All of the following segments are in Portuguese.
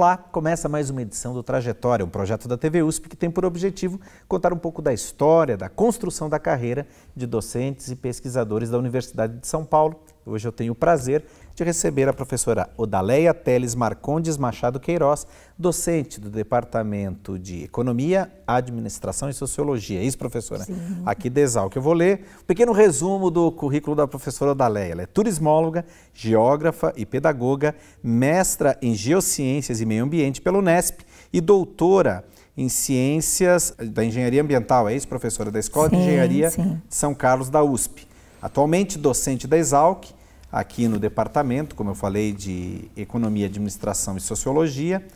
Olá, começa mais uma edição do Trajetória, um projeto da TV USP que tem por objetivo contar um pouco da história, da construção da carreira de docentes e pesquisadores da Universidade de São Paulo Hoje eu tenho o prazer de receber a professora Odaleia Teles Marcondes Machado Queiroz, docente do Departamento de Economia, Administração e Sociologia. É isso, professora? Sim. Aqui da que Eu vou ler um pequeno resumo do currículo da professora Odaleia. Ela é turismóloga, geógrafa e pedagoga, mestra em Geociências e Meio Ambiente pelo Unesp e doutora em Ciências da Engenharia Ambiental, é isso, professora? Da Escola sim, de Engenharia sim. São Carlos da USP. Atualmente docente da Exalc aqui no departamento, como eu falei, de Economia, Administração e Sociologia.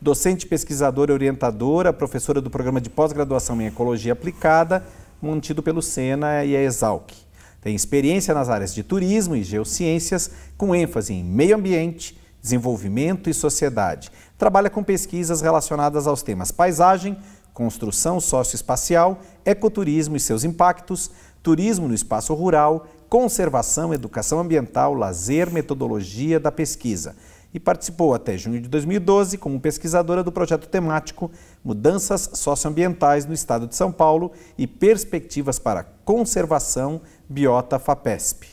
Docente, pesquisadora, orientadora, professora do programa de pós-graduação em Ecologia Aplicada, mantido pelo Sena e a ESALC. Tem experiência nas áreas de turismo e geociências, com ênfase em meio ambiente, desenvolvimento e sociedade. Trabalha com pesquisas relacionadas aos temas paisagem, construção socioespacial, ecoturismo e seus impactos, turismo no espaço rural, conservação, educação ambiental, lazer, metodologia da pesquisa. E participou até junho de 2012 como pesquisadora do projeto temático Mudanças Socioambientais no Estado de São Paulo e Perspectivas para Conservação Biota FAPESP.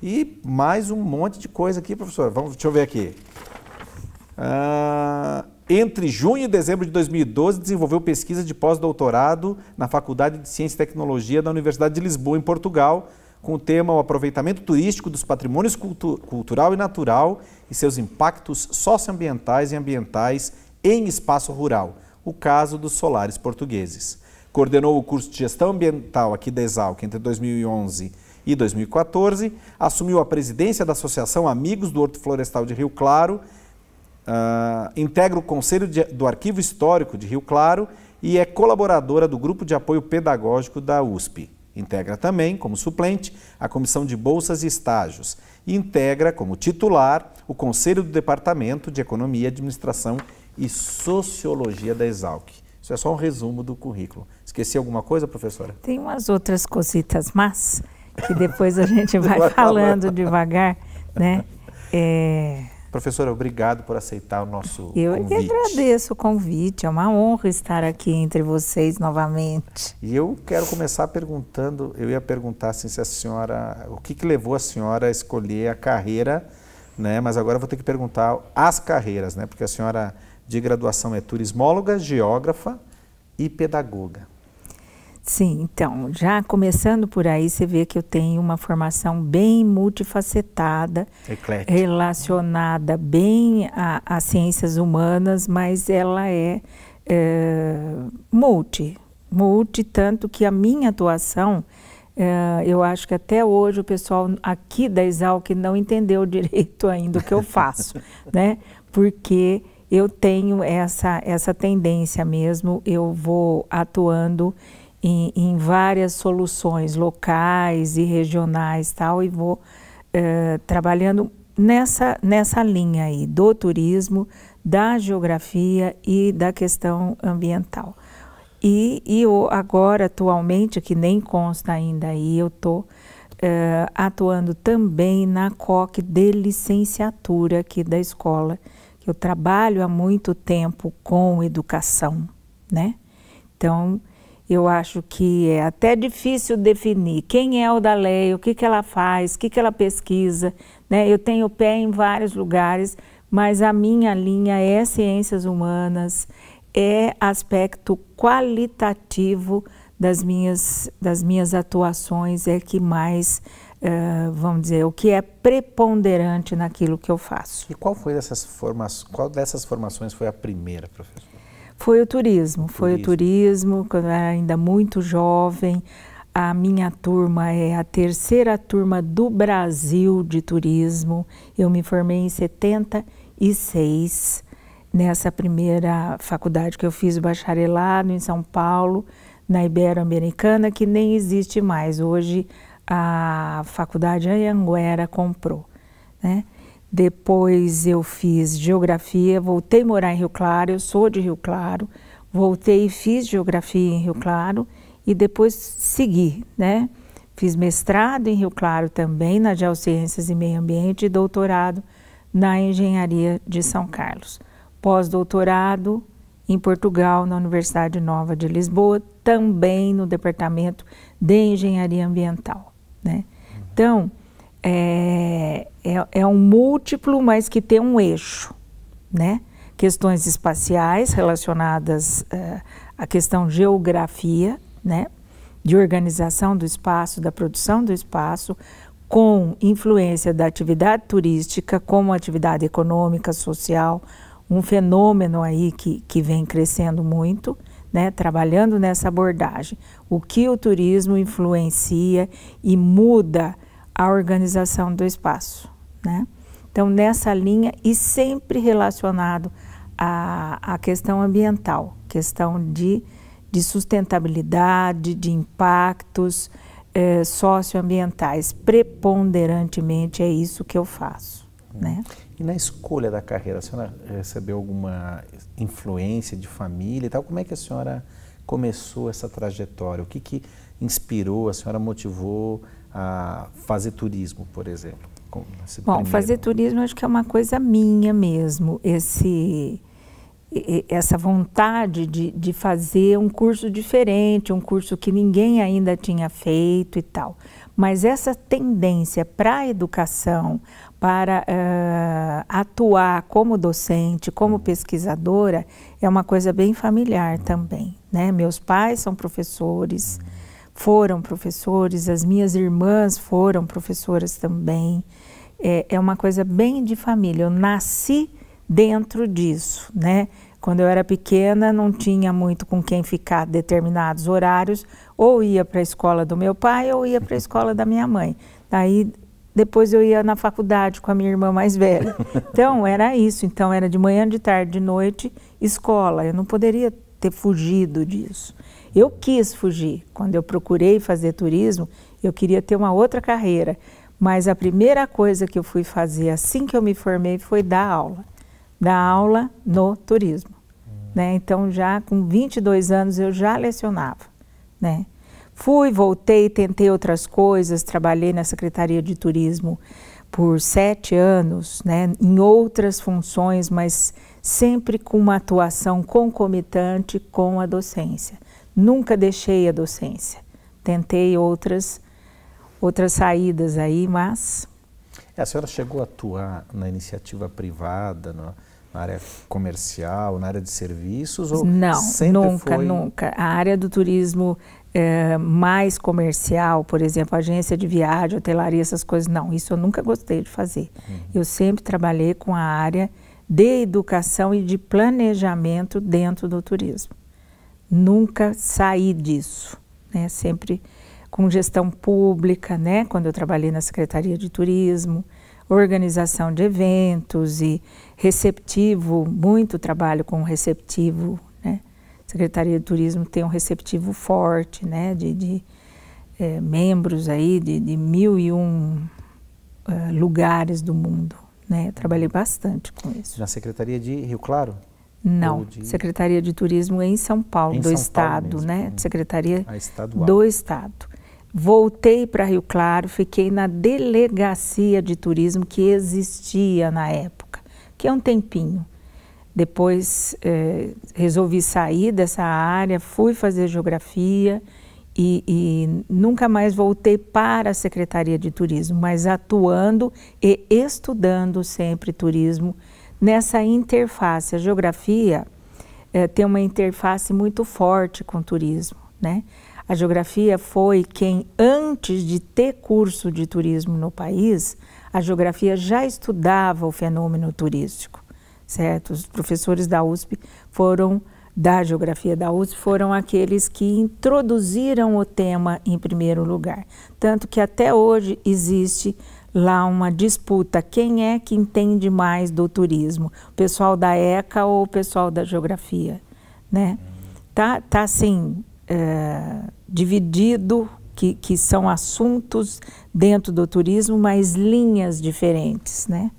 E mais um monte de coisa aqui, professor. Vamos, deixa eu ver aqui. Ah, entre junho e dezembro de 2012, desenvolveu pesquisa de pós-doutorado na Faculdade de Ciência e Tecnologia da Universidade de Lisboa, em Portugal, com o tema O Aproveitamento Turístico dos Patrimônios cultu Cultural e Natural e seus impactos socioambientais e ambientais em espaço rural, o caso dos solares portugueses. Coordenou o curso de Gestão Ambiental aqui da Exalc entre 2011 e 2014, assumiu a presidência da Associação Amigos do Horto Florestal de Rio Claro Uh, integra o Conselho de, do Arquivo Histórico de Rio Claro e é colaboradora do Grupo de Apoio Pedagógico da USP. Integra também, como suplente, a Comissão de Bolsas e Estágios. E integra, como titular, o Conselho do Departamento de Economia, Administração e Sociologia da Exalc. Isso é só um resumo do currículo. Esqueci alguma coisa, professora? Tem umas outras cositas, mas que depois a gente vai, falando devagar, né? É Professora, obrigado por aceitar o nosso Eu convite. Eu que agradeço o convite, é uma honra estar aqui entre vocês novamente. E eu quero começar perguntando, eu ia perguntar assim, se a senhora, o que, que levou a senhora a escolher a carreira, né? mas agora eu vou ter que perguntar as carreiras, né? porque a senhora de graduação é turismóloga, geógrafa e pedagoga. Sim, então, já começando por aí, você vê que eu tenho uma formação bem multifacetada, Eclética. relacionada bem às ciências humanas, mas ela é, é multi, multi, tanto que a minha atuação, é, eu acho que até hoje o pessoal aqui da Exalc não entendeu direito ainda o que eu faço, né? Porque eu tenho essa, essa tendência mesmo, eu vou atuando em, em várias soluções locais e regionais tal, e vou eh, trabalhando nessa, nessa linha aí do turismo, da geografia e da questão ambiental. E, e eu, agora, atualmente, que nem consta ainda aí, eu estou eh, atuando também na COC de licenciatura aqui da escola, que eu trabalho há muito tempo com educação, né? Então, eu acho que é até difícil definir quem é o da lei, o que, que ela faz, o que, que ela pesquisa. Né? Eu tenho pé em vários lugares, mas a minha linha é ciências humanas, é aspecto qualitativo das minhas, das minhas atuações, é que mais, uh, vamos dizer, o que é preponderante naquilo que eu faço. E qual foi dessas formações, qual dessas formações foi a primeira, professor? Foi o turismo, foi turismo. o turismo, quando eu era ainda muito jovem. A minha turma é a terceira turma do Brasil de turismo. Eu me formei em 76, nessa primeira faculdade que eu fiz o bacharelado em São Paulo, na Ibero-Americana, que nem existe mais. Hoje a faculdade Anhanguera comprou, né? Depois eu fiz geografia, voltei a morar em Rio Claro, eu sou de Rio Claro, voltei e fiz geografia em Rio Claro e depois segui, né? Fiz mestrado em Rio Claro também na Geociências e Meio Ambiente e doutorado na Engenharia de São Carlos. Pós-doutorado em Portugal, na Universidade Nova de Lisboa, também no Departamento de Engenharia Ambiental, né? Então, é, é, é um múltiplo, mas que tem um eixo, né? Questões espaciais relacionadas é, à questão geografia, né? De organização do espaço, da produção do espaço, com influência da atividade turística, como atividade econômica, social, um fenômeno aí que, que vem crescendo muito, né, trabalhando nessa abordagem. O que o turismo influencia e muda a organização do espaço, né? Então, nessa linha e sempre relacionado à, à questão ambiental, questão de, de sustentabilidade, de impactos eh, socioambientais. Preponderantemente é isso que eu faço. Hum. Né? E na escolha da carreira, a senhora recebeu alguma influência de família e tal? Como é que a senhora começou essa trajetória? O que, que inspirou, a senhora motivou a fazer turismo, por exemplo? Bom, primeiro. fazer turismo acho que é uma coisa minha mesmo, esse essa vontade de, de fazer um curso diferente, um curso que ninguém ainda tinha feito e tal. Mas essa tendência para a educação, para uh, atuar como docente, como uhum. pesquisadora, é uma coisa bem familiar uhum. também. Né? Meus pais são professores, uhum foram professores, as minhas irmãs foram professoras também. É, é uma coisa bem de família. Eu nasci dentro disso, né? Quando eu era pequena, não tinha muito com quem ficar determinados horários, ou ia para a escola do meu pai ou ia para a escola da minha mãe. Daí depois eu ia na faculdade com a minha irmã mais velha. Então era isso, então era de manhã, de tarde, de noite, escola. Eu não poderia ter fugido disso. Eu quis fugir. Quando eu procurei fazer turismo, eu queria ter uma outra carreira. Mas a primeira coisa que eu fui fazer assim que eu me formei foi dar aula. Dar aula no turismo. Né? Então, já com 22 anos, eu já lecionava. Né? Fui, voltei, tentei outras coisas, trabalhei na Secretaria de Turismo por sete anos, né, em outras funções, mas sempre com uma atuação concomitante com a docência. Nunca deixei a docência. Tentei outras, outras saídas aí, mas... A senhora chegou a atuar na iniciativa privada, na, na área comercial, na área de serviços? Ou Não, nunca, foi... nunca. A área do turismo é, mais comercial, por exemplo, agência de viagem, hotelaria, essas coisas, não. Isso eu nunca gostei de fazer. Uhum. Eu sempre trabalhei com a área de educação e de planejamento dentro do turismo nunca saí disso, né? Sempre com gestão pública, né? Quando eu trabalhei na Secretaria de Turismo, organização de eventos e receptivo, muito trabalho com receptivo, né? Secretaria de Turismo tem um receptivo forte, né? De, de é, membros aí de, de mil e um uh, lugares do mundo, né? Trabalhei bastante com isso. Na Secretaria de Rio Claro? Não, de... Secretaria de Turismo em São Paulo, em do São Estado, Paulo né? Hum. Secretaria do Estado. Voltei para Rio Claro, fiquei na delegacia de turismo que existia na época, que é um tempinho. Depois eh, resolvi sair dessa área, fui fazer geografia e, e nunca mais voltei para a Secretaria de Turismo, mas atuando e estudando sempre turismo nessa interface. A geografia é, tem uma interface muito forte com o turismo, né? A geografia foi quem, antes de ter curso de turismo no país, a geografia já estudava o fenômeno turístico, certo? Os professores da USP foram da geografia da USP foram aqueles que introduziram o tema em primeiro lugar. Tanto que até hoje existe lá uma disputa, quem é que entende mais do turismo, o pessoal da ECA ou o pessoal da Geografia, né? Tá, tá assim, é, dividido, que, que são assuntos dentro do turismo, mas linhas diferentes, né?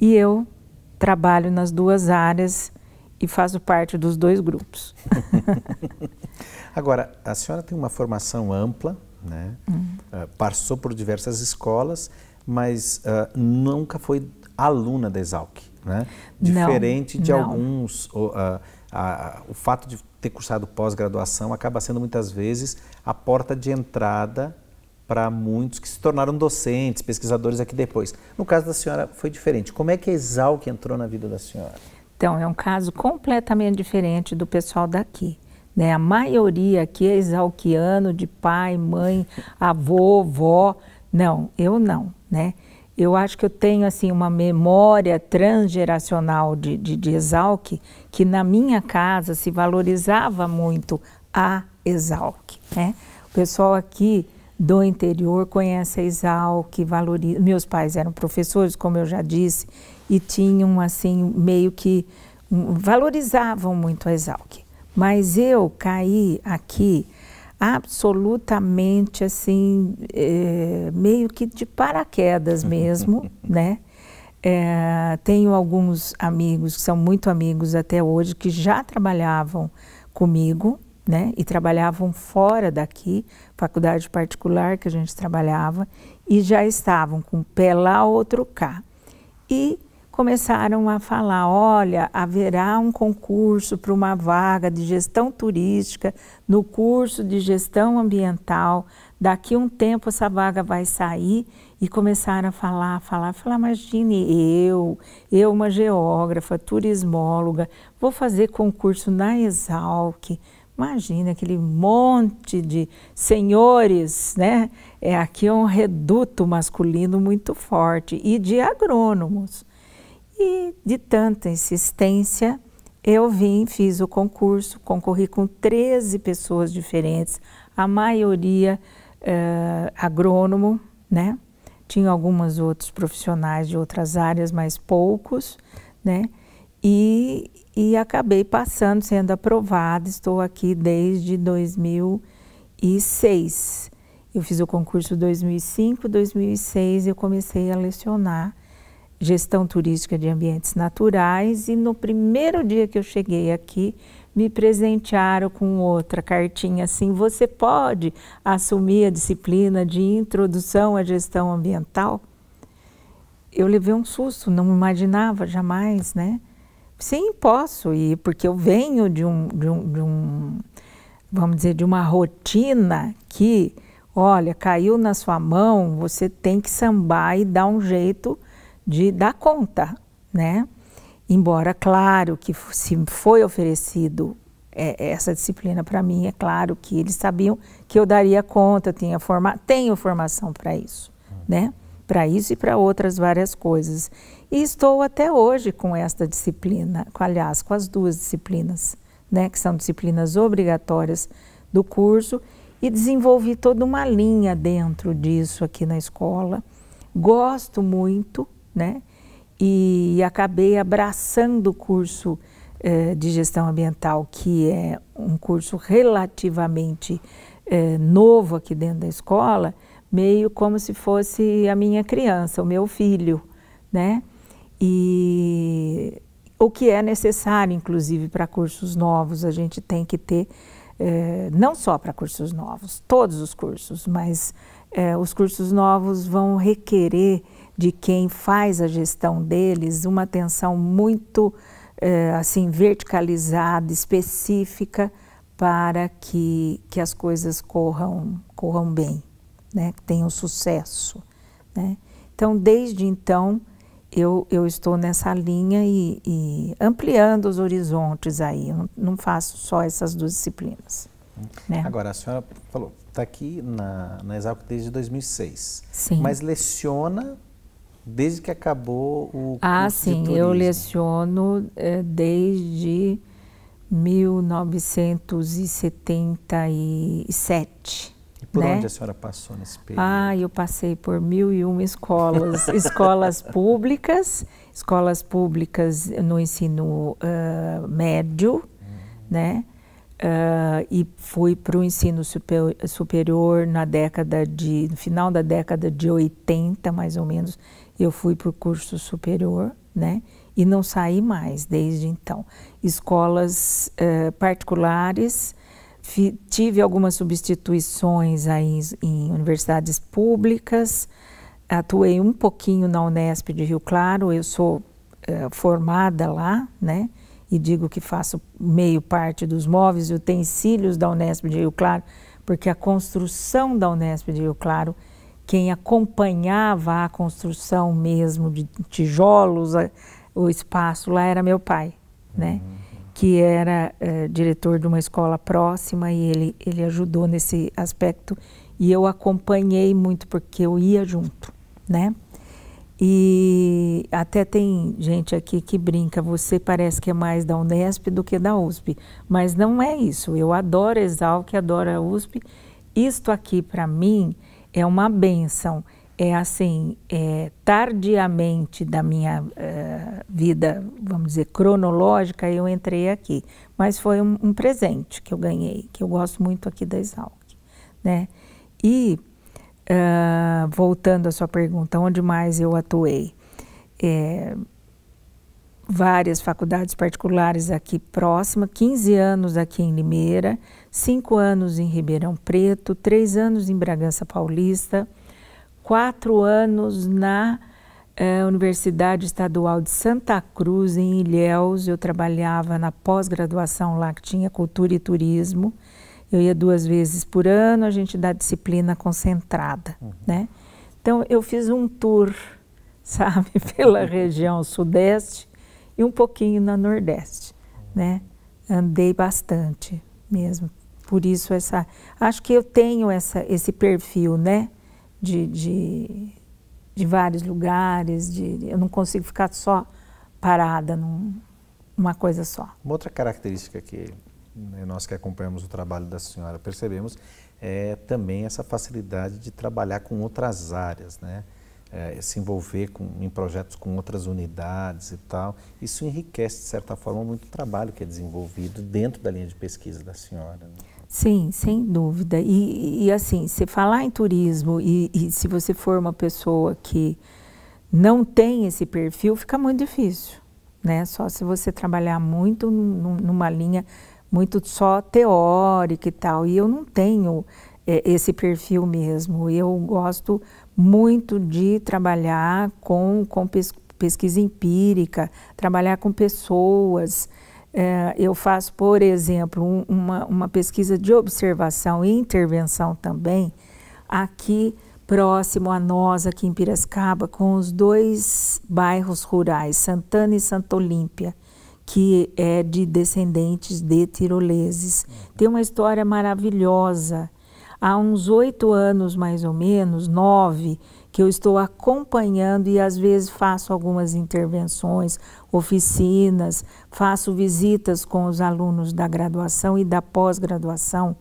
E eu trabalho nas duas áreas e faço parte dos dois grupos. Agora, a senhora tem uma formação ampla, né? Uhum. Uh, passou por diversas escolas, mas uh, nunca foi aluna da Exalc, né? Diferente não, de não. alguns, uh, uh, o fato de ter cursado pós-graduação acaba sendo muitas vezes a porta de entrada para muitos que se tornaram docentes, pesquisadores aqui depois. No caso da senhora foi diferente. Como é que a Exalc entrou na vida da senhora? Então, é um caso completamente diferente do pessoal daqui. Né? A maioria aqui é exalquiano, de pai, mãe, avô, vó. Não, eu não né? Eu acho que eu tenho assim uma memória transgeracional de, de, de Exalc que na minha casa se valorizava muito a Exalc, né? O pessoal aqui do interior conhece a Exalc, valoriza. Meus pais eram professores, como eu já disse, e tinham assim meio que valorizavam muito a Exalc. Mas eu caí aqui absolutamente assim, é, meio que de paraquedas uhum. mesmo, né? É, tenho alguns amigos que são muito amigos até hoje que já trabalhavam comigo, né? E trabalhavam fora daqui, faculdade particular que a gente trabalhava, e já estavam com o pé lá, outro cá. E começaram a falar: olha, haverá um concurso para uma vaga de gestão turística no curso de gestão ambiental. Daqui um tempo essa vaga vai sair. E começaram a falar, falar, falar. Imagine eu, eu, uma geógrafa, turismóloga, vou fazer concurso na Exalc. Imagina aquele monte de senhores, né? É, aqui é um reduto masculino muito forte e de agrônomos. E de tanta insistência, eu vim, fiz o concurso, concorri com 13 pessoas diferentes, a maioria uh, agrônomo, né? Tinha algumas outros profissionais de outras áreas, mas poucos, né? E, e acabei passando, sendo aprovada. Estou aqui desde 2006. Eu fiz o concurso 2005, 2006 eu comecei a lecionar gestão turística de ambientes naturais e no primeiro dia que eu cheguei aqui me presentearam com outra cartinha assim, você pode assumir a disciplina de introdução à gestão ambiental? Eu levei um susto, não imaginava jamais, né? Sim, posso ir, porque eu venho de um, de um, de um vamos dizer, de uma rotina que, olha, caiu na sua mão, você tem que sambar e dar um jeito de dar conta, né? Embora, claro, que se foi oferecido é, essa disciplina para mim, é claro que eles sabiam que eu daria conta, eu tinha forma, tenho formação para isso, uhum. né? Para isso e para outras várias coisas. E estou até hoje com esta disciplina, com, aliás, com as duas disciplinas, né? Que são disciplinas obrigatórias do curso e desenvolvi toda uma linha dentro disso aqui na escola. Gosto muito, né? E acabei abraçando o curso eh, de gestão ambiental, que é um curso relativamente eh, novo aqui dentro da escola, meio como se fosse a minha criança, o meu filho, né? E o que é necessário, inclusive, para cursos novos, a gente tem que ter, eh, não só para cursos novos, todos os cursos, mas eh, os cursos novos vão requerer de quem faz a gestão deles, uma atenção muito eh, assim verticalizada, específica para que, que as coisas corram corram bem, né? tenham sucesso, né? Então, desde então, eu, eu estou nessa linha e, e ampliando os horizontes aí. Eu não faço só essas duas disciplinas. Né? Agora, a senhora falou, está aqui na, na Exalc desde 2006. Sim. Mas leciona Desde que acabou o Ah, sim, eu leciono é, desde 1977. E por né? onde a senhora passou nesse período? Ah, eu passei por mil e uma escolas, escolas públicas, escolas públicas no ensino uh, médio, hum. né? Uh, e fui para o ensino super, superior na década de, no final da década de 80, mais ou menos, eu fui para o curso superior, né? E não saí mais desde então. Escolas eh, particulares, fi, tive algumas substituições aí em, em universidades públicas, atuei um pouquinho na Unesp de Rio Claro, eu sou eh, formada lá, né? E digo que faço meio parte dos móveis e utensílios da Unesp de Rio Claro, porque a construção da Unesp de Rio Claro quem acompanhava a construção mesmo de tijolos, a, o espaço lá era meu pai, né? Uhum. Que era é, diretor de uma escola próxima e ele, ele ajudou nesse aspecto. E eu acompanhei muito porque eu ia junto, né? E até tem gente aqui que brinca, você parece que é mais da Unesp do que da USP, mas não é isso. Eu adoro Exalc, adoro a USP. Isto aqui para mim é uma benção. É assim, é, tardiamente da minha eh, vida, vamos dizer, cronológica, eu entrei aqui. Mas foi um, um, presente que eu ganhei, que eu gosto muito aqui da Exalc. Né? E, uh, voltando à sua pergunta, onde mais eu atuei? É, várias faculdades particulares aqui próxima, 15 anos aqui em Limeira, cinco anos em Ribeirão Preto, três anos em Bragança Paulista, quatro anos na eh, Universidade Estadual de Santa Cruz, em Ilhéus. Eu trabalhava na pós-graduação lá, que tinha cultura e turismo. Eu ia duas vezes por ano, a gente dá disciplina concentrada, uhum. né? Então, eu fiz um tour, sabe, pela região sudeste e um pouquinho na nordeste, né? Andei bastante mesmo por isso essa acho que eu tenho essa esse perfil né de, de, de vários lugares de eu não consigo ficar só parada num, numa coisa só uma outra característica que né, nós que acompanhamos o trabalho da senhora percebemos é também essa facilidade de trabalhar com outras áreas né é, se envolver com, em projetos com outras unidades e tal. Isso enriquece, de certa forma, muito o trabalho que é desenvolvido dentro da linha de pesquisa da senhora. Né? Sim, sem dúvida. E, e assim, se falar em turismo e, e, se você for uma pessoa que não tem esse perfil, fica muito difícil, né? Só se você trabalhar muito numa linha muito só teórica e tal. E eu não tenho é, esse perfil mesmo. Eu gosto muito de trabalhar com, com pesquisa empírica, trabalhar com pessoas. É, eu faço, por exemplo, um, uma, uma pesquisa de observação e intervenção também aqui próximo a nós, aqui em Piracicaba, com os dois bairros rurais, Santana e Santa Olímpia, que é de descendentes de tiroleses. Tem uma história maravilhosa. Há uns oito anos, mais ou menos, nove, que eu estou acompanhando e às vezes faço algumas intervenções, oficinas, faço visitas com os alunos da graduação e da pós-graduação,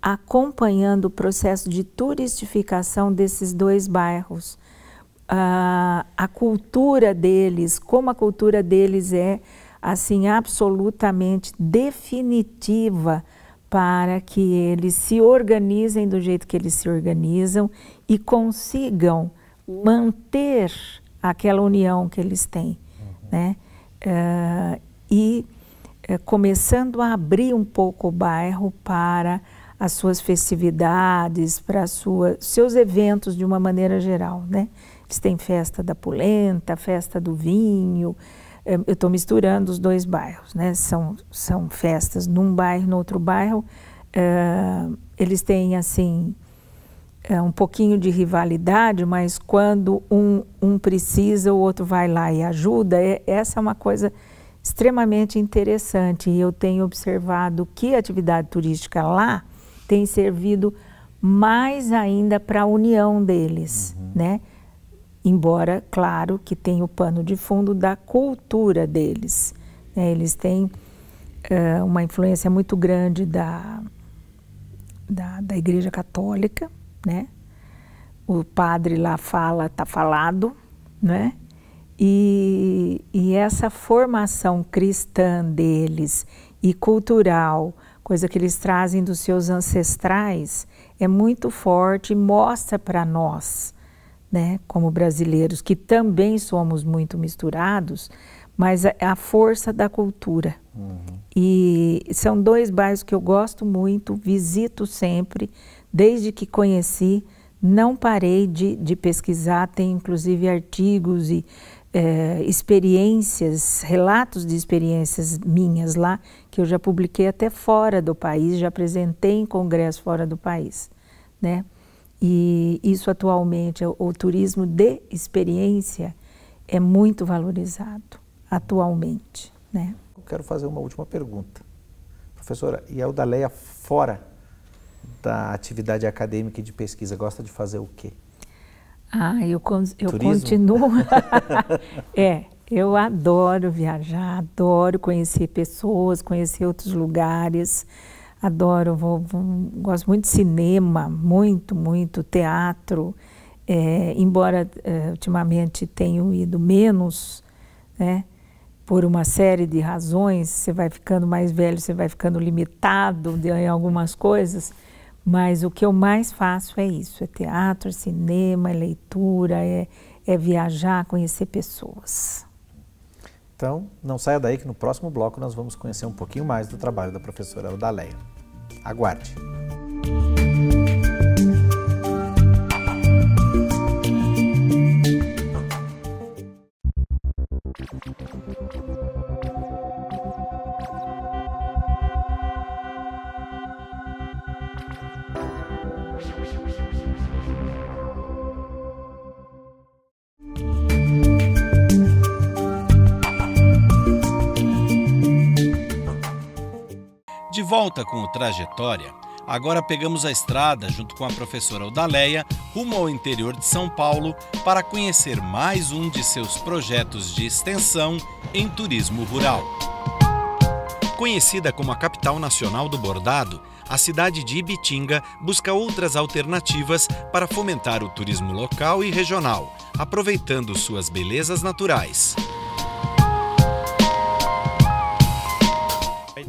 acompanhando o processo de turistificação desses dois bairros. Ah, a cultura deles, como a cultura deles é assim absolutamente definitiva para que eles se organizem do jeito que eles se organizam e consigam manter aquela união que eles têm, uhum. né? Uh, e eh, começando a abrir um pouco o bairro para as suas festividades, para sua, seus eventos de uma maneira geral, né? Eles têm festa da polenta, festa do vinho, é, eu estou misturando os dois bairros, né? São, são festas num bairro, no outro bairro. É, eles têm, assim, é, um pouquinho de rivalidade, mas quando um, um precisa, o outro vai lá e ajuda. É, essa é uma coisa extremamente interessante. E eu tenho observado que a atividade turística lá tem servido mais ainda para a união deles, uhum. né? embora, claro, que tem o pano de fundo da cultura deles. Né? Eles têm uh, uma influência muito grande da, da, da, Igreja Católica, né? O padre lá fala, está falado, né? E, e essa formação cristã deles e cultural, coisa que eles trazem dos seus ancestrais, é muito forte e mostra para nós né, como brasileiros, que também somos muito misturados, mas é a, força da cultura. Uhum. E são dois bairros que eu gosto muito, visito sempre, desde que conheci, não parei de, de pesquisar, tem inclusive artigos e é, experiências, relatos de experiências minhas lá, que eu já publiquei até fora do país, já apresentei em congresso fora do país, né? E isso atualmente, o, turismo de experiência é muito valorizado atualmente, né? Eu quero fazer uma última pergunta. Professora, e a Eudaleia fora da atividade acadêmica e de pesquisa, gosta de fazer o quê? Ah, eu, eu continuo. é, eu adoro viajar, adoro conhecer pessoas, conhecer outros lugares. Adoro, vou, vou, gosto muito de cinema, muito, muito, teatro. É, embora é, ultimamente tenho ido menos, né, por uma série de razões, você vai ficando mais velho, você vai ficando limitado em algumas coisas, mas o que eu mais faço é isso: é teatro, é cinema, é leitura, é, é viajar, conhecer pessoas. Então, não saia daí que no próximo bloco nós vamos conhecer um pouquinho mais do trabalho da professora Odaleia. Aguarde! volta com o Trajetória, agora pegamos a estrada junto com a professora Odaleia rumo ao interior de São Paulo para conhecer mais um de seus projetos de extensão em turismo rural. Conhecida como a capital nacional do bordado, a cidade de Ibitinga busca outras alternativas para fomentar o turismo local e regional, aproveitando suas belezas naturais.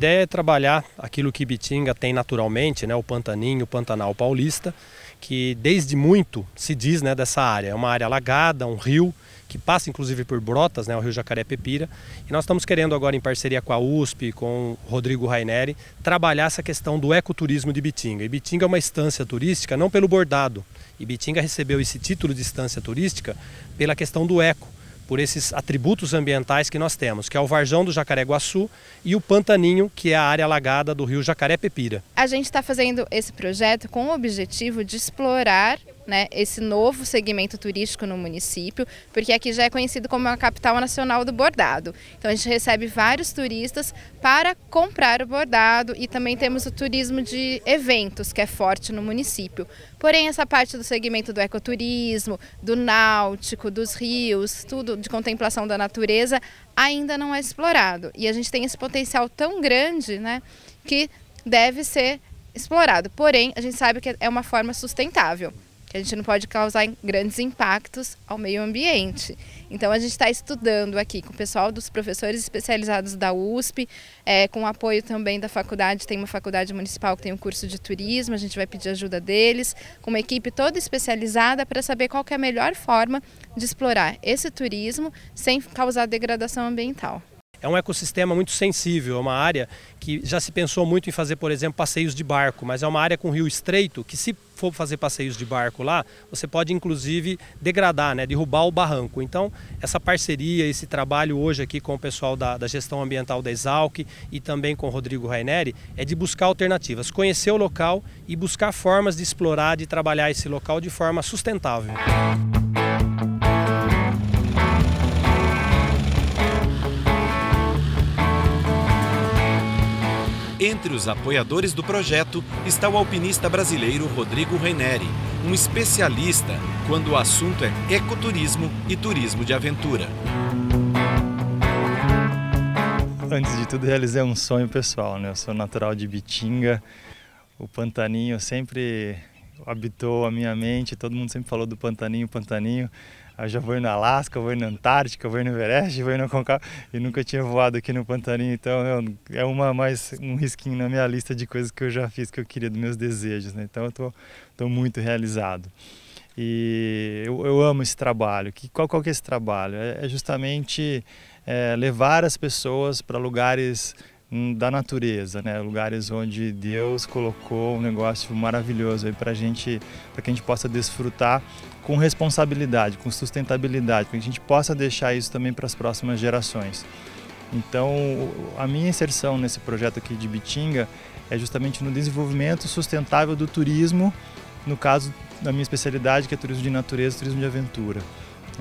ideia é trabalhar aquilo que Ibitinga tem naturalmente, né, o pantaninho, o pantanal paulista, que desde muito se diz né, dessa área. É uma área alagada, um rio, que passa inclusive por Brotas, né, o rio Jacaré-Pepira. E nós estamos querendo agora, em parceria com a USP, com o Rodrigo Raineri, trabalhar essa questão do ecoturismo de Ibitinga. Ibitinga é uma estância turística, não pelo bordado. Ibitinga recebeu esse título de estância turística pela questão do eco por esses atributos ambientais que nós temos, que é o Varjão do Jacaré-Guaçu e o Pantaninho, que é a área alagada do rio Jacaré-Pepira. A gente está fazendo esse projeto com o objetivo de explorar né, esse novo segmento turístico no município, porque aqui já é conhecido como a capital nacional do bordado. Então a gente recebe vários turistas para comprar o bordado e também temos o turismo de eventos, que é forte no município. Porém, essa parte do segmento do ecoturismo, do náutico, dos rios, tudo de contemplação da natureza, ainda não é explorado. E a gente tem esse potencial tão grande né, que deve ser explorado. Porém, a gente sabe que é uma forma sustentável que a gente não pode causar grandes impactos ao meio ambiente. Então a gente está estudando aqui com o pessoal dos professores especializados da USP, é, com o apoio também da faculdade, tem uma faculdade municipal que tem um curso de turismo, a gente vai pedir ajuda deles, com uma equipe toda especializada para saber qual é a melhor forma de explorar esse turismo sem causar degradação ambiental é um ecossistema muito sensível, é uma área que já se pensou muito em fazer, por exemplo, passeios de barco, mas é uma área com rio estreito que se for fazer passeios de barco lá, você pode inclusive degradar, né, derrubar o barranco. Então, essa parceria, esse trabalho hoje aqui com o pessoal da, da gestão ambiental da Exalc e também com o Rodrigo Raineri é de buscar alternativas, conhecer o local e buscar formas de explorar, de trabalhar esse local de forma sustentável. Entre os apoiadores do projeto está o alpinista brasileiro Rodrigo Reineri, um especialista quando o assunto é ecoturismo e turismo de aventura. Antes de tudo, realizei um sonho pessoal. Né? Eu sou natural de Bitinga, o Pantaninho sempre habitou a minha mente, todo mundo sempre falou do Pantaninho, Pantaninho. Eu já indo no Alasca, indo na Antártica, indo no Everest, indo no Concavo e nunca tinha voado aqui no Pantaninho, então eu, é uma mais um risquinho na minha lista de coisas que eu já fiz que eu queria dos meus desejos, né? Então eu tô, tô muito realizado. E eu, eu amo esse trabalho. Que, qual, qual que é esse trabalho? É, é justamente é, levar as pessoas para lugares da natureza, né? Lugares onde Deus colocou um negócio maravilhoso aí para gente, para que a gente possa desfrutar com responsabilidade, com sustentabilidade, para que a gente possa deixar isso também para as próximas gerações. Então, a minha inserção nesse projeto aqui de Bitinga é justamente no desenvolvimento sustentável do turismo, no caso da minha especialidade, que é turismo de natureza, turismo de aventura.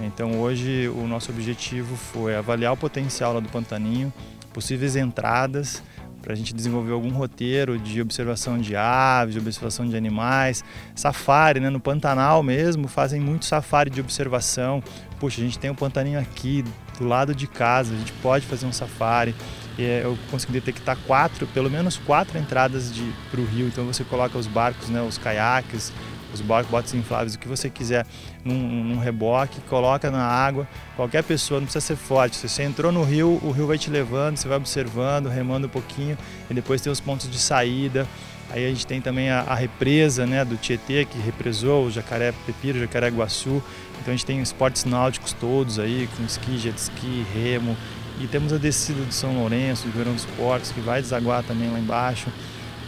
Então, hoje o nosso objetivo foi avaliar o potencial lá do Pantaninho, possíveis entradas para a gente desenvolver algum roteiro de observação de aves, de observação de animais, safari, né? No Pantanal mesmo fazem muito safari de observação. Puxa, a gente tem um pantaninho aqui do lado de casa, a gente pode fazer um safari. Eh, eu consegui detectar quatro, pelo menos quatro entradas para o rio. Então você coloca os barcos, né? Os caiaques, os barcos, infláveis, o que você quiser, num, num reboque, coloca na água. Qualquer pessoa, não precisa ser forte. Se você entrou no rio, o rio vai te levando, você vai observando, remando um pouquinho, e depois tem os pontos de saída. Aí a gente tem também a, a represa né, do Tietê, que represou o jacaré pepiro, o jacaré guaçu. Então a gente tem esportes náuticos todos aí, com esqui, jet ski, remo. E temos a descida do São Lourenço, do Verão dos Portos, que vai desaguar também lá embaixo.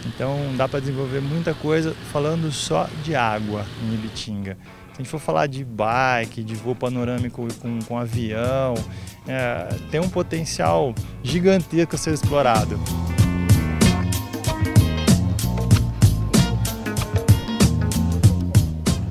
Então dá para desenvolver muita coisa falando só de água em Ibitinga. Se a gente for falar de bike, de voo panorâmico com, com avião, é, tem um potencial gigantesco a ser explorado.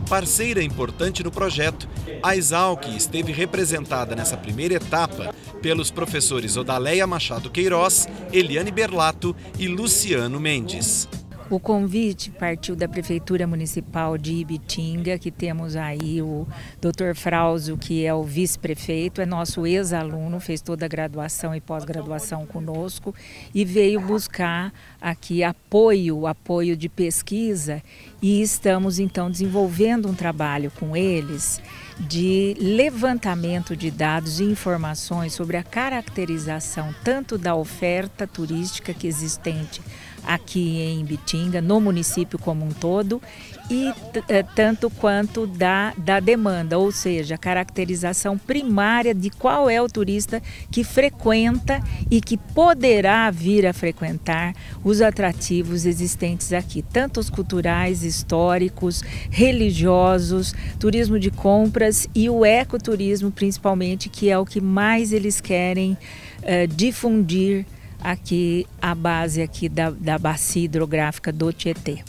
Parceira importante no projeto, a Exalc esteve representada nessa primeira etapa pelos professores Odaleia Machado Queiroz, Eliane Berlato e Luciano Mendes. O convite partiu da Prefeitura Municipal de Ibitinga, que temos aí o Dr. Frauso, que é o vice-prefeito, é nosso ex-aluno, fez toda a graduação e pós-graduação conosco e veio buscar aqui apoio, apoio de pesquisa e estamos então desenvolvendo um trabalho com eles de levantamento de dados e informações sobre a caracterização tanto da oferta turística que existente aqui em Bitinga, no município como um todo, e eh, tanto quanto da, da demanda, ou seja, a caracterização primária de qual é o turista que frequenta e que poderá vir a frequentar os atrativos existentes aqui, tanto os culturais, históricos, religiosos, turismo de compras e o ecoturismo, principalmente, que é o que mais eles querem eh, difundir aqui a base aqui da, da bacia hidrográfica do Tietê.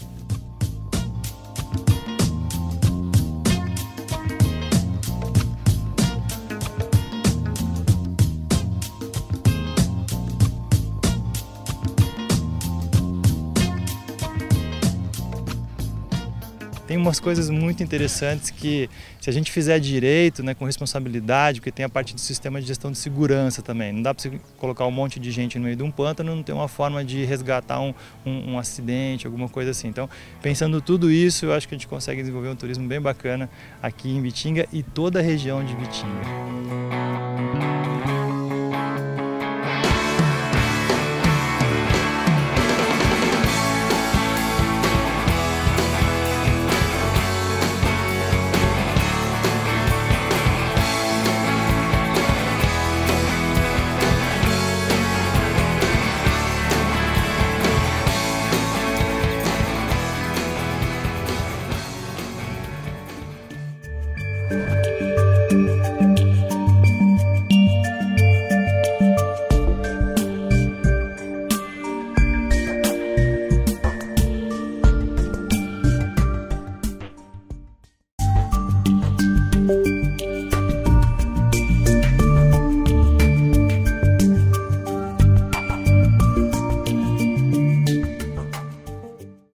umas coisas muito interessantes que, se a gente fizer direito, né, com responsabilidade, porque tem a parte do sistema de gestão de segurança também. Não dá para você colocar um monte de gente no meio de um pântano, não tem uma forma de resgatar um, um, um acidente, alguma coisa assim. Então, pensando tudo isso, eu acho que a gente consegue desenvolver um turismo bem bacana aqui em Bitinga e toda a região de Bitinga.